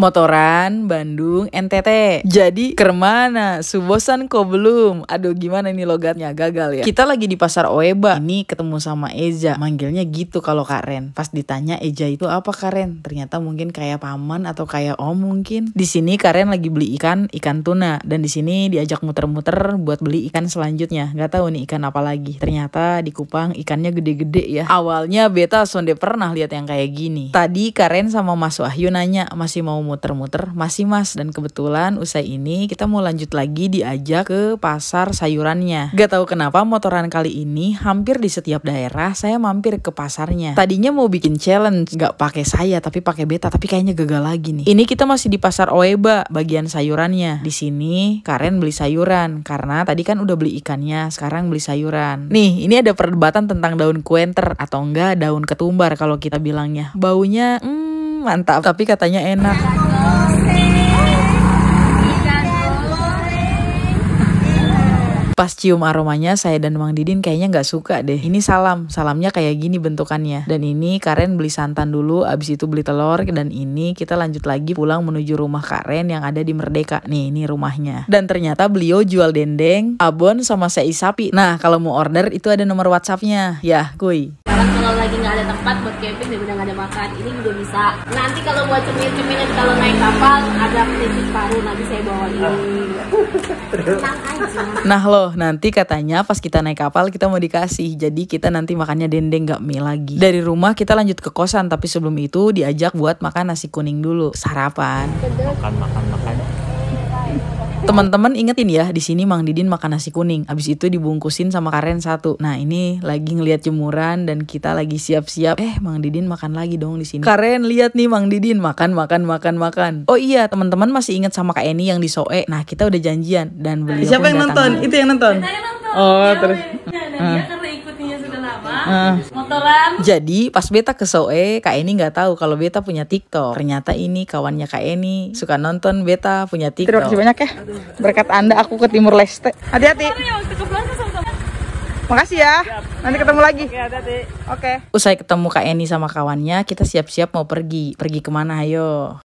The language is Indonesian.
motoran Bandung NTT jadi kemana subosan kok belum aduh gimana nih logatnya gagal ya kita lagi di pasar Oeba ini ketemu sama Eja manggilnya gitu kalau Kak Ren pas ditanya Eja itu apa Kak Ren ternyata mungkin kayak paman atau kayak om mungkin di sini Kak Ren lagi beli ikan ikan tuna dan di sini diajak muter-muter buat beli ikan selanjutnya Gak tahu nih ikan apa lagi ternyata di Kupang ikannya gede-gede ya awalnya Beta sonde pernah lihat yang kayak gini tadi Kak Ren sama Mas Wahyu nanya masih mau muter-muter masih mas dan kebetulan usai ini kita mau lanjut lagi diajak ke pasar sayurannya. Gak tahu kenapa motoran kali ini hampir di setiap daerah saya mampir ke pasarnya. Tadinya mau bikin challenge gak pakai saya tapi pakai beta tapi kayaknya gagal lagi nih. Ini kita masih di pasar Oeba bagian sayurannya. Di sini Karen beli sayuran karena tadi kan udah beli ikannya sekarang beli sayuran. Nih ini ada perdebatan tentang daun kuenter atau enggak daun ketumbar kalau kita bilangnya. Baunya hmm, mantap tapi katanya enak. pas cium aromanya saya dan Mang Didin kayaknya nggak suka deh. Ini salam, salamnya kayak gini bentukannya. Dan ini Karen beli santan dulu, abis itu beli telur dan ini kita lanjut lagi pulang menuju rumah Karen yang ada di Merdeka. Nih, ini rumahnya. Dan ternyata beliau jual dendeng, abon sama sei sapi. Nah, kalau mau order itu ada nomor WhatsAppnya. Ya, kuy sekarang kalau lagi nggak ada tempat buat camping dan udah nggak ada makan ini juga bisa nanti kalau buat cemil cemilnya kalau naik kapal ada prinsip baru nanti saya bawa ini ah. Nah loh nanti katanya pas kita naik kapal kita mau dikasih Jadi kita nanti makannya dendeng gak mie lagi Dari rumah kita lanjut ke kosan Tapi sebelum itu diajak buat makan nasi kuning dulu Sarapan Makan makan makan Teman-teman ingetin ya, di sini Mang Didin makan nasi kuning. Abis itu dibungkusin sama Karen satu. Nah ini lagi ngelihat jemuran dan kita lagi siap-siap. Eh Mang Didin makan lagi dong di sini. Karen lihat nih Mang Didin makan makan makan makan. Oh iya teman-teman masih inget sama Kak Eni yang di Soe. Nah kita udah janjian dan beliau siapa yang nonton? Lagi. Itu yang nonton. Oh, yang nonton. Oh terus. Ya, Ah. motoran jadi pas beta ke Soe kak Eni nggak tahu kalau beta punya TikTok ternyata ini kawannya kak Eni suka nonton beta punya TikTok terima kasih banyak ya berkat anda aku ke Timur Leste hati-hati ya, Makasih ya. Nanti ketemu lagi. Oke. Oke. Usai ketemu Kak Eni sama kawannya, kita siap-siap mau pergi. Pergi kemana? Ayo.